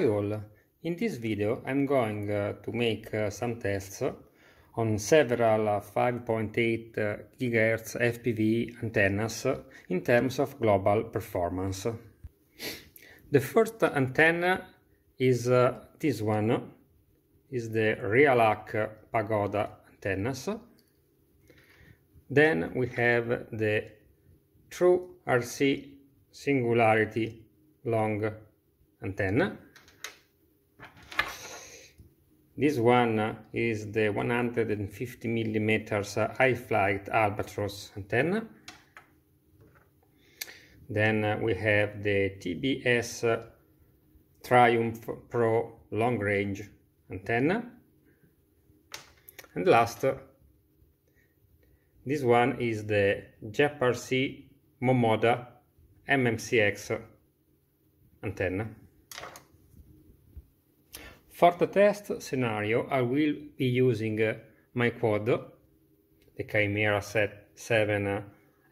Hi all, in this video I'm going uh, to make uh, some tests on several uh, 5.8 uh, GHz FPV antennas in terms of global performance. The first antenna is uh, this one, is the Realac Pagoda antennas. Then we have the True RC Singularity Long antenna this one is the 150 millimeters high flight albatross antenna. Then we have the TBS Triumph Pro long range antenna. And last, this one is the JPRC Momoda MMCX antenna. For the test scenario, I will be using uh, my quad, the Chimera set 7 uh,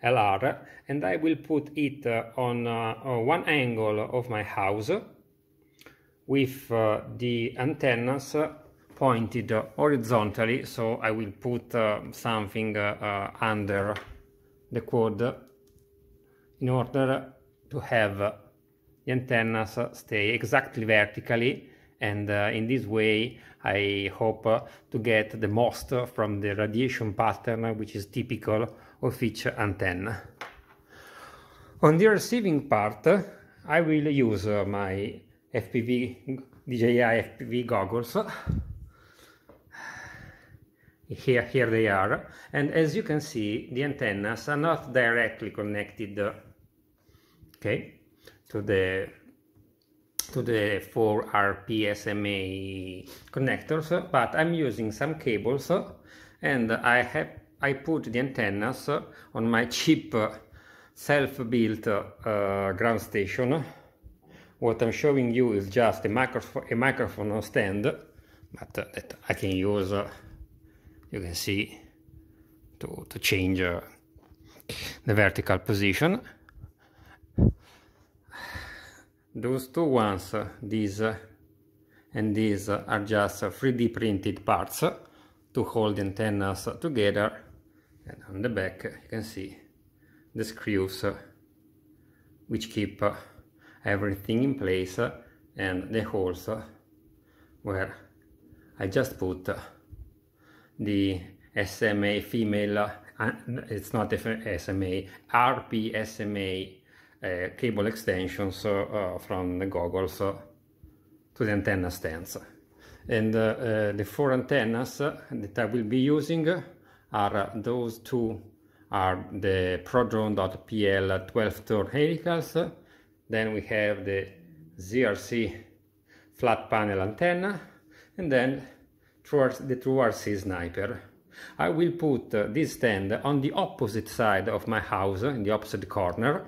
LR, and I will put it uh, on uh, one angle of my house with the antennas pointed horizontally, so I will put something under the quad in order to have the antennas stay exactly vertically and uh, in this way i hope uh, to get the most from the radiation pattern which is typical of each antenna on the receiving part i will use uh, my fpv dji fpv goggles here here they are and as you can see the antennas are not directly connected uh, okay to the to the 4 RPSMA connectors, but I'm using some cables and I have I put the antennas on my cheap self-built uh, ground station. What I'm showing you is just a, a microphone stand, but uh, that I can use, uh, you can see, to, to change uh, the vertical position those two ones, these and these are just 3D printed parts to hold the antennas together and on the back you can see the screws which keep everything in place and the holes where I just put the SMA female, uh, it's not SMA, RP SMA Eh, cable extensions eh, from the goggles to the antenna stands. And eh, the four antennas that I will be using are those two are the prodrone.pl 12 turn helicals. Then we have the ZRC flat panel antenna and then the true RC sniper. I will put this stand on the opposite side of my house, in the opposite corner,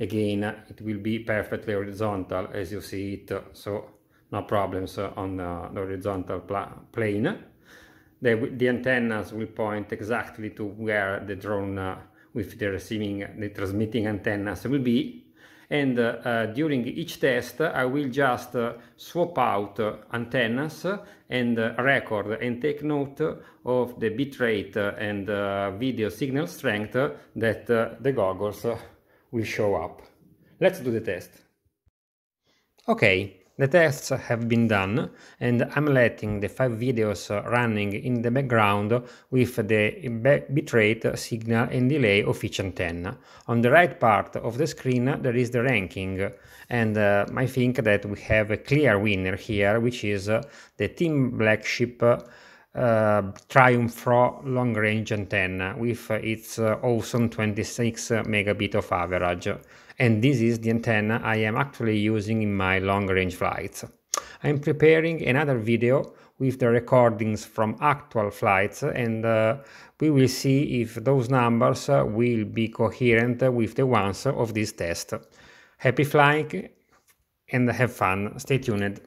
again it will be perfectly horizontal as you see it so no problems on the horizontal plane the, the, antennas will point exactly to where the drone uh, with the receiving the transmitting antennas will be and uh, during each test I will just uh, swap out uh, antennas and record and take note of the bitrate and video signal strength that the goggles will show up. Let's do the test. Okay, the tests have been done and I'm letting the five videos running in the background with the bitrate, signal and delay of each antenna. On the right part of the screen there is the ranking and uh, I think that we have a clear winner here which is uh, the Team Black Sheep uh, Triumph Pro long range antenna with its uh, awesome 26 megabit of average. And this is the antenna I am actually using in my long range flights. I'm preparing another video with the recordings from actual flights and uh, we will see if those numbers will be coherent with the ones of this test. Happy flying and have fun. Stay tuned.